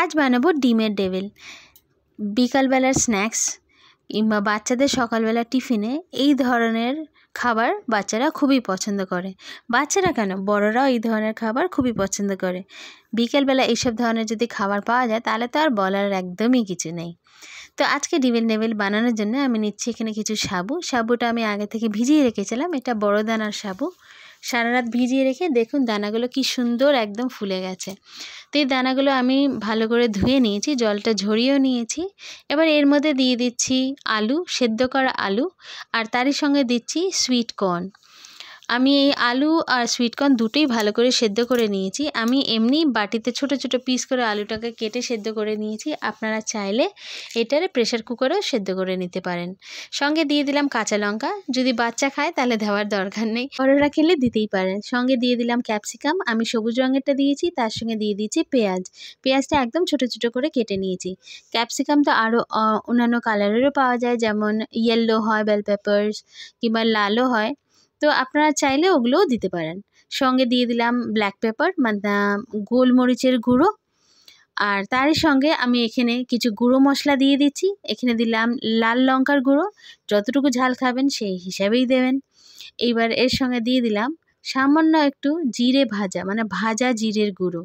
আজ বানাবো ডিমের ডেবেল বিকালবেলার স্ন্যাক্স কিংবা বাচ্চাদের সকালবেলা টিফিনে এই ধরনের খাবার বাচ্চারা খুবই পছন্দ করে বাচ্চারা কেন বড়রাও এই ধরনের খাবার খুবই পছন্দ করে বিকেলবেলা এইসব ধরনের যদি খাবার পাওয়া যায় তাহলে তো আর বলার একদমই কিছু নেই তো আজকে ডিমের নেবেল বানানোর জন্য আমি নিচ্ছি এখানে কিছু সাবু সাবুটা আমি আগে থেকে ভিজিয়ে রেখেছিলাম এটা বড় দানার সাবু সারা রাত ভিজিয়ে রেখে দেখুন দানাগুলো কি সুন্দর একদম ফুলে গেছে তো এই দানাগুলো আমি ভালো করে ধুয়ে নিয়েছি জলটা ঝরিয়েও নিয়েছি এবার এর মধ্যে দিয়ে দিচ্ছি আলু সেদ্ধ করা আলু আর তারই সঙ্গে দিচ্ছি সুইট কর্ন আমি এই আলু আর সুইটকর্ন দুটোই ভালো করে সেদ্ধ করে নিয়েছি আমি এমনি বাটিতে ছোট ছোট পিস করে আলুটাকে কেটে সেদ্ধ করে নিয়েছি আপনারা চাইলে এটারে প্রেশার কুকারেও সেদ্ধ করে নিতে পারেন সঙ্গে দিয়ে দিলাম কাঁচা লঙ্কা যদি বাচ্চা খায় তাহলে দেওয়ার দরকার নেই বড়রা খেলে দিতেই পারেন সঙ্গে দিয়ে দিলাম ক্যাপসিকাম আমি সবুজ রঙেরটা দিয়েছি তার সঙ্গে দিয়ে দিয়েছি পেঁয়াজ পেঁয়াজটা একদম ছোট ছোট করে কেটে নিয়েছি ক্যাপসিকাম তো আরও অন্যান্য কালারেরও পাওয়া যায় যেমন ইয়েলো হয় বেল পেপার্স কিংবা লালও হয় তো আপনারা চাইলে ওগুলোও দিতে পারেন সঙ্গে দিয়ে দিলাম ব্ল্যাক পেপার মানে গোলমরিচের গুঁড়ো আর তার সঙ্গে আমি এখানে কিছু গুঁড়ো মশলা দিয়ে দিচ্ছি এখানে দিলাম লাল লঙ্কার গুঁড়ো যতটুকু ঝাল খাবেন সেই হিসাবেই দেবেন এইবার এর সঙ্গে দিয়ে দিলাম সামান্য একটু জিরে ভাজা মানে ভাজা জিরের গুঁড়ো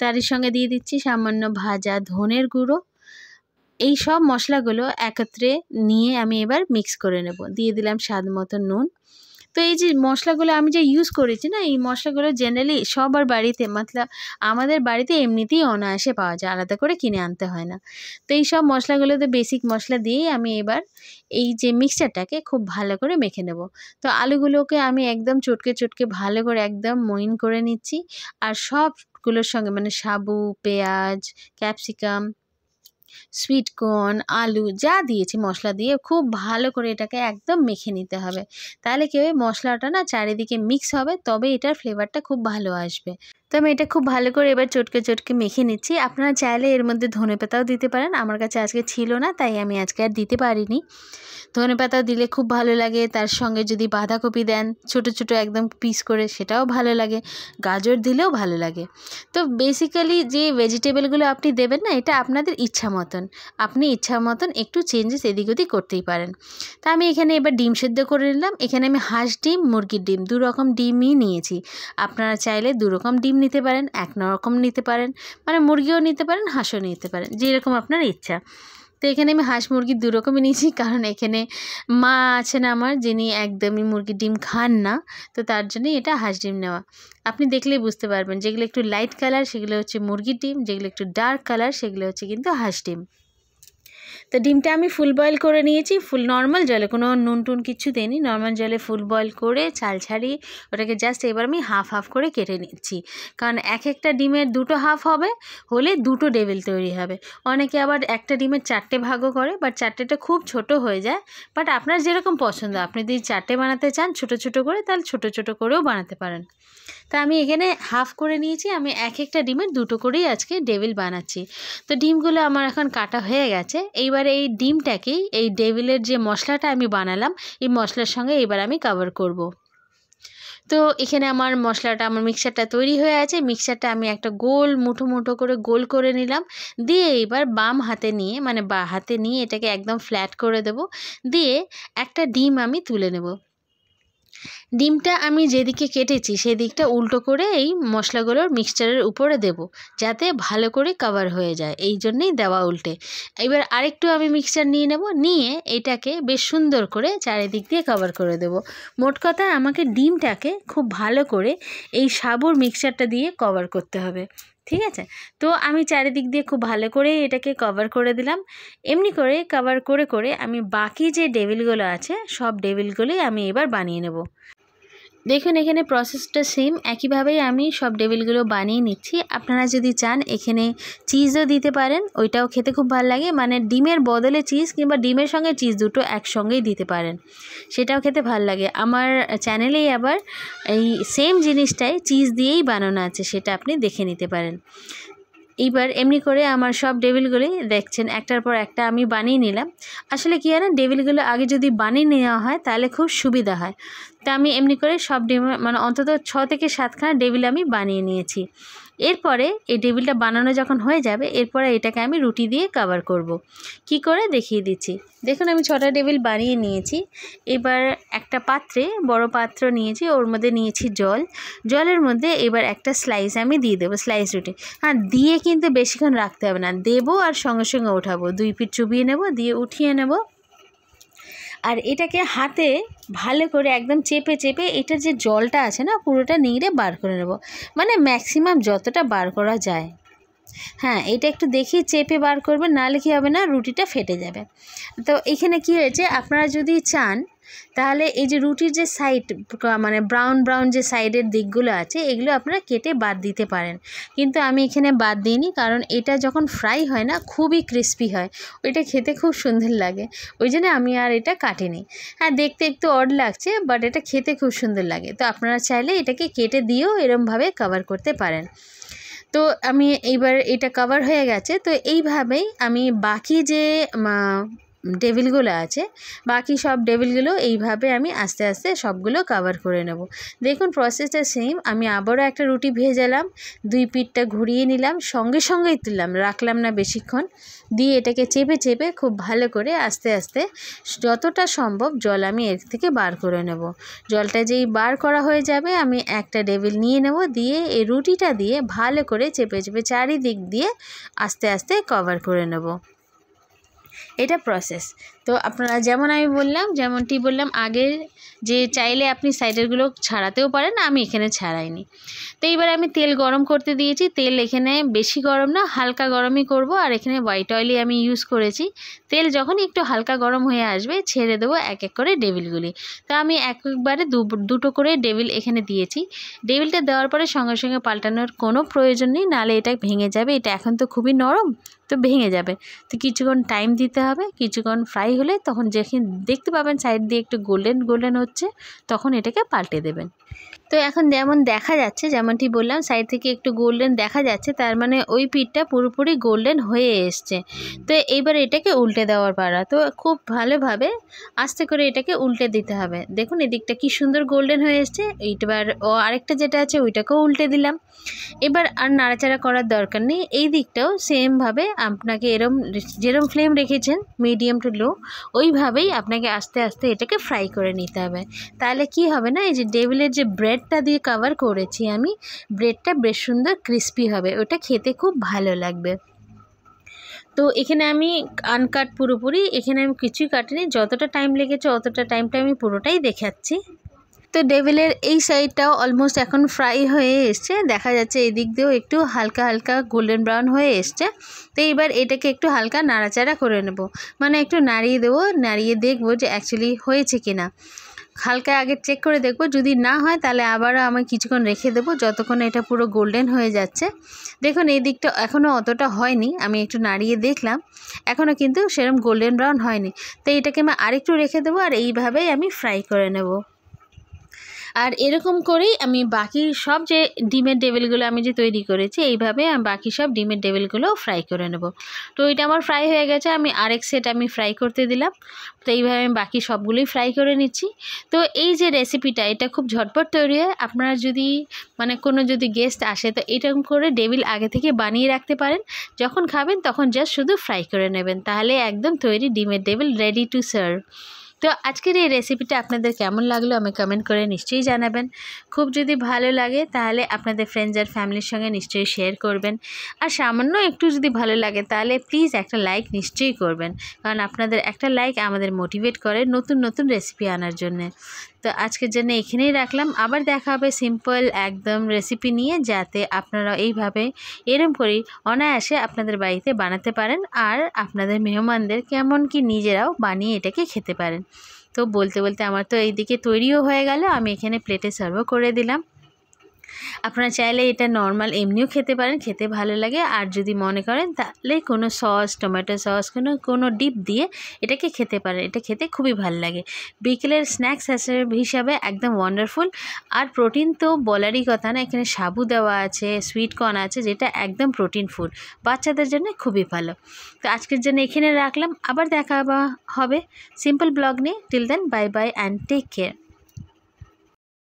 তার সঙ্গে দিয়ে দিচ্ছি সামান্য ভাজা ধনের গুঁড়ো এই সব মশলাগুলো একত্রে নিয়ে আমি এবার মিক্স করে নেব দিয়ে দিলাম স্বাদ মতো নুন তো এই যে মশলাগুলো আমি যে ইউজ করেছি না এই মশলাগুলো জেনারেলি সবার বাড়িতে মাতলা আমাদের বাড়িতে এমনিতেই অনায়াসে পাওয়া যায় আলাদা করে কিনে আনতে হয় না তো এই সব মশলাগুলো তো বেসিক মশলা দিয়েই আমি এবার এই যে মিক্সচারটাকে খুব ভালো করে মেখে নেব তো আলুগুলোকে আমি একদম চটকে চটকে ভালো করে একদম মইন করে নিচ্ছি আর সবগুলোর সঙ্গে মানে সাবু পেঁয়াজ ক্যাপসিকাম সুইটকর্ন আলু যা দিয়েছি মশলা দিয়ে খুব ভালো করে এটাকে একদম মেখে নিতে হবে তাহলে কি হবে মশলাটা না চারিদিকে মিক্স হবে তবে এটার ফ্লেভারটা খুব ভালো আসবে তো আমি এটা খুব ভালো করে এবার চটকে চটকে মেখে নিচ্ছি আপনারা চাইলে এর মধ্যে ধনে পাতাও দিতে পারেন আমার কাছে আজকে ছিল না তাই আমি আজকে আর দিতে পারিনি ধনে পাতা দিলে খুব ভালো লাগে তার সঙ্গে যদি বাঁধাকপি দেন ছোট ছোট একদম পিস করে সেটাও ভালো লাগে গাজর দিলেও ভালো লাগে তো বেসিক্যালি যে ভেজিটেবলগুলো আপনি দেবেন না এটা আপনাদের ইচ্ছা মতন আপনি ইচ্ছা মতন একটু চেঞ্জেস এদিক ওদিক করতেই পারেন তা আমি এখানে এবার ডিম সেদ্ধ করে নিলাম এখানে আমি হাঁস ডিম মুরগির ডিম দু রকম ডিমই নিয়েছি আপনারা চাইলে দু রকম ডিম নিতে পারেন এক রকম নিতে পারেন মানে মুরগিও নিতে পারেন হাঁসও নিতে পারেন যেরকম আপনার ইচ্ছা তো এখানে আমি হাঁস মুরগি দু রকমই নিয়েছি কারণ এখানে মা আছেন আমার যিনি একদমই মুরগি ডিম খান না তো তার জন্যই এটা হাঁস ডিম নেওয়া আপনি দেখলেই বুঝতে পারবেন যেগুলো একটু লাইট কালার সেগুলো হচ্ছে মুরগির ডিম যেগুলো একটু ডার্ক কালার সেগুলো হচ্ছে কিন্তু হাঁস ডিম তো ডিমটা আমি ফুল বয়েল করে নিয়েছি ফুল নর্মাল জলে কোনো নুন টুন কিছু দেনি নর্মাল জলে ফুল বয়েল করে ছাল ছাড়িয়ে ওটাকে জাস্ট এবার আমি হাফ হাফ করে কেটে নিচ্ছি কারণ এক একটা ডিমের দুটো হাফ হবে হলে দুটো ডেবিল তৈরি হবে অনেকে আবার একটা ডিমের চারটে ভাগও করে বাট চারটেটা খুব ছোট হয়ে যায় বাট আপনার যেরকম পছন্দ আপনি যদি চারটে বানাতে চান ছোট ছোট করে তাহলে ছোট ছোট করেও বানাতে পারেন তা আমি এখানে হাফ করে নিয়েছি আমি এক একটা ডিমের দুটো করেই আজকে ডেবিল বানাচ্ছি তো ডিমগুলো আমার এখন কাটা হয়ে গেছে এই এবার এই ডিমটাকেই এই ডেভিলের যে মশলাটা আমি বানালাম এই মশলার সঙ্গে এবার আমি কাভার করব। তো এখানে আমার মশলাটা আমার মিক্সারটা তৈরি হয়ে আছে মিক্সারটা আমি একটা গোল মুঠো মুঠো করে গোল করে নিলাম দিয়ে এবার বাম হাতে নিয়ে মানে বা হাতে নিয়ে এটাকে একদম ফ্ল্যাট করে দেব দিয়ে একটা ডিম আমি তুলে নেব ডিমটা আমি যেদিকে কেটেছি সেদিকটা উল্টো করে এই মশলাগুলোর মিক্সচারের উপরে দেব যাতে ভালো করে কাভার হয়ে যায় এই জন্যেই দেওয়া উল্টে এবার আরেকটু আমি মিক্সচার নিয়ে নেব নিয়ে এটাকে বেশ সুন্দর করে চারিদিক দিয়ে কভার করে দেব মোট কথা আমাকে ডিমটাকে খুব ভালো করে এই সাবুর মিক্সচারটা দিয়ে কভার করতে হবে ঠিক আছে তো আমি চারিদিক দিয়ে খুব ভালো করে এটাকে কভার করে দিলাম এমনি করে কভার করে করে আমি বাকি যে ডেভিলগুলো আছে সব ডেভিলগুলোই আমি এবার বানিয়ে নেব দেখুন এখানে প্রসেসটা সেম একইভাবেই আমি সব টেবিলগুলো বানিয়ে নিচ্ছি আপনারা যদি চান এখানে চিজও দিতে পারেন ওইটাও খেতে খুব ভালো লাগে মানে ডিমের বদলে চিজ কিংবা ডিমের সঙ্গে চিজ দুটো একসঙ্গেই দিতে পারেন সেটাও খেতে ভাল লাগে আমার চ্যানেলেই আবার এই সেম জিনিসটাই চিজ দিয়েই বানানো আছে সেটা আপনি দেখে নিতে পারেন এইবার এমনি করে আমার সব ডেবিলগুলি দেখছেন একটার পর একটা আমি বানিয়ে নিলাম আসলে কী হয় না আগে যদি বানিয়ে নেওয়া হয় তাহলে খুব সুবিধা হয় তা আমি এমনি করে সব ডেবিল মানে অন্তত ছ থেকে সাতখানা ডেবিল আমি বানিয়ে নিয়েছি এরপরে এই ডেবিলটা বানানো যখন হয়ে যাবে এরপরে এটাকে আমি রুটি দিয়ে কাভার করব। কি করে দেখিয়ে দিচ্ছি দেখুন আমি ছটা ডেবিল বানিয়ে নিয়েছি এবার একটা পাত্রে বড় পাত্র নিয়েছি ওর মধ্যে নিয়েছি জল জলের মধ্যে এবার একটা স্লাইস আমি দিয়ে দেবো স্লাইস রুটি হ্যাঁ দিয়ে কিন্তু বেশিক্ষণ রাখতে হবে না দেবো আর সঙ্গে সঙ্গে ওঠাবো দুই পিঠ চুবিয়ে নেব দিয়ে উঠিয়ে নেবো আর এটাকে হাতে ভালো করে একদম চেপে চেপে এটা যে জলটা আছে না পুরোটা নিয়ে বার করে নেব মানে ম্যাক্সিমাম যতটা বার করা যায় হ্যাঁ এটা একটু দেখি চেপে বার করবেন নাহলে কি হবে না রুটিটা ফেটে যাবে তো এখানে কি হয়েছে আপনারা যদি চান তাহলে এই যে রুটির যে সাইড মানে ব্রাউন ব্রাউন যে সাইডের দিকগুলো আছে এগুলো আপনারা কেটে বাদ দিতে পারেন কিন্তু আমি এখানে বাদ দিইনি কারণ এটা যখন ফ্রাই হয় না খুবই ক্রিস্পি হয় ওইটা খেতে খুব সুন্দর লাগে ওই জন্য আমি আর এটা কাটিনি হ্যাঁ দেখতে একটু অড লাগছে বাট এটা খেতে খুব সুন্দর লাগে তো আপনারা চাইলে এটাকে কেটে দিয়েও এরমভাবে কভার করতে পারেন তো আমি এইবার এটা কভার হয়ে গেছে তো এইভাবেই আমি বাকি যে টেবিলগুলো আছে বাকি সব টেবিলগুলো এইভাবে আমি আস্তে আস্তে সবগুলো কাভার করে নেব দেখুন প্রসেসটা সেম আমি আবারও একটা রুটি ভেজালাম দুই পিঠটা ঘুরিয়ে নিলাম সঙ্গে সঙ্গেই তুললাম রাখলাম না বেশিক্ষণ দিয়ে এটাকে চেপে চেপে খুব ভালো করে আস্তে আস্তে যতটা সম্ভব জল আমি এর থেকে বার করে নেব জলটা যেই বার করা হয়ে যাবে আমি একটা টেবিল নিয়ে নেব দিয়ে এই রুটিটা দিয়ে ভালো করে চেপে চেপে চারিদিক দিয়ে আস্তে আস্তে কভার করে নেব এটা প্রসেস তো আপনারা যেমন আমি বললাম যেমনটি বললাম আগে যে চাইলে আপনি সাইডেরগুলো ছাড়াতেও পারেন আমি এখানে ছাড়াইনি তো এইবার আমি তেল গরম করতে দিয়েছি তেল এখানে বেশি গরম না হালকা গরমই করব আর এখানে হোয়াইট অয়েলই আমি ইউজ করেছি তেল যখন একটু হালকা গরম হয়ে আসবে ছেড়ে দেবো এক এক করে ডেভিলগুলি তো আমি এক একবারে দুটো করে ডেভিল এখানে দিয়েছি ডেভিলটা দেওয়ার পরে সঙ্গে সঙ্গে পাল্টানোর কোনো প্রয়োজন নেই নালে এটা ভেঙে যাবে এটা এখন তো খুবই নরম তো ভেঙে যাবে তো কিছুক্ষণ টাইম দিতে হবে কিছুক্ষণ ফ্রাই ফ্রাই হলে তখন যখন দেখতে পাবেন সাইড দিয়ে একটু গোল্ডেন গোল্ডেন হচ্ছে তখন এটাকে পাল্টে দেবেন তো এখন যেমন দেখা যাচ্ছে যেমনটি বললাম সাইড থেকে একটু গোল্ডেন দেখা যাচ্ছে তার মানে ওই পিঠটা পুরোপুরি গোল্ডেন হয়ে এসছে তো এইবার এটাকে উল্টে দেওয়ার পারা তো খুব ভালোভাবে আস্তে করে এটাকে উল্টে দিতে হবে দেখুন এদিকটা কি সুন্দর গোল্ডেন হয়ে এসছে এইবার ও আরেকটা যেটা আছে ওইটাকেও উল্টে দিলাম এবার আর নাড়াচাড়া করার দরকার নেই এই দিকটাও সেমভাবে আপনাকে এরম যেরম ফ্লেম রেখেছেন মিডিয়াম টু লো ওইভাবেই আপনাকে আস্তে আস্তে এটাকে ফ্রাই করে নিতে হবে তাহলে কি হবে না এই যে টেবিলের যে ব্রেডটা দিয়ে কভার করেছি আমি ব্রেডটা বেশ সুন্দর ক্রিস্পি হবে ওটা খেতে খুব ভালো লাগবে তো এখানে আমি আনকাট পুরোপুরি এখানে আমি কিছুই কাটিনি যতটা টাইম লেগেছে অতটা টাইমটা আমি পুরোটাই দেখাচ্ছি তো ডেভিলের এই সাইডটাও অলমোস্ট এখন ফ্রাই হয়ে এসছে দেখা যাচ্ছে এদিক দিয়েও একটু হালকা হালকা গোল্ডেন ব্রাউন হয়ে এসছে তো এবার এটাকে একটু হালকা নাড়াচাড়া করে নেব মানে একটু নাড়িয়ে দেবো নাড়িয়ে দেখবো যে অ্যাকচুয়ালি হয়েছে কি না হালকা আগে চেক করে দেখব যদি না হয় তাহলে আবারও আমি কিছুক্ষণ রেখে দেবো যতক্ষণ এটা পুরো গোল্ডেন হয়ে যাচ্ছে দেখুন এই দিকটা এখনও অতটা হয়নি আমি একটু নাড়িয়ে দেখলাম এখনও কিন্তু সেরম গোল্ডেন ব্রাউন হয়নি তো এটাকে আমি আরেকটু রেখে দেবো আর এইভাবেই আমি ফ্রাই করে নেবো আর এরকম করেই আমি বাকি সব যে ডিমের ডেবেলগুলো আমি যে তৈরি করেছি এইভাবে আমি বাকি সব ডিমের ডেভেলগুলো ফ্রাই করে নেব তো এটা আমার ফ্রাই হয়ে গেছে আমি আরেক সেট আমি ফ্রাই করতে দিলাম তো এইভাবে আমি বাকি সবগুলোই ফ্রাই করে নিচ্ছি তো এই যে রেসিপিটা এটা খুব ঝটপট তৈরি হয় আপনারা যদি মানে কোনো যদি গেস্ট আসে তো এরকম করে ডেবিল আগে থেকে বানিয়ে রাখতে পারেন যখন খাবেন তখন জাস্ট শুধু ফ্রাই করে নেবেন তাহলে একদম তৈরি ডিমের ডেভিল রেডি টু সার্ভ তো আজকের এই রেসিপিটা আপনাদের কেমন লাগলো আমি কমেন্ট করে নিশ্চয়ই জানাবেন খুব যদি ভালো লাগে তাহলে আপনাদের ফ্রেন্ডস আর ফ্যামিলির সঙ্গে নিশ্চয়ই শেয়ার করবেন আর সামান্য একটু যদি ভালো লাগে তাহলে প্লিজ একটা লাইক নিশ্চয়ই করবেন কারণ আপনাদের একটা লাইক আমাদের মোটিভেট করে নতুন নতুন রেসিপি আনার জন্য তো আজকের জন্য এখানেই রাখলাম আবার দেখা হবে সিম্পল একদম রেসিপি নিয়ে যাতে আপনারা এইভাবে এরম করেই অনায়াসে আপনাদের বাড়িতে বানাতে পারেন আর আপনাদের মেহমানদের কেমন কি নিজেরাও বানিয়ে এটাকে খেতে পারেন তো বলতে বলতে আমার তো এইদিকে তৈরিও হয়ে গেল আমি এখানে প্লেটে সার্ভও করে দিলাম আপনারা চাইলে এটা নর্মাল এমনিও খেতে পারেন খেতে ভালো লাগে আর যদি মনে করেন তাহলে কোনো সস টমেটো সস কোনো কোনো ডিপ দিয়ে এটাকে খেতে পারেন এটা খেতে খুবই ভালো লাগে বিকেলের স্ন্যাক্স হিসাবে একদম ওয়ান্ডারফুল আর প্রোটিন তো বলারই কথা না এখানে সাবু দেওয়া আছে সুইটকর্ন আছে যেটা একদম প্রোটিন ফুড বাচ্চাদের জন্য খুবই ভালো তো আজকের জন্য এখানে রাখলাম আবার দেখা হবে সিম্পল ব্লগ নিয়ে till then bye bye and take care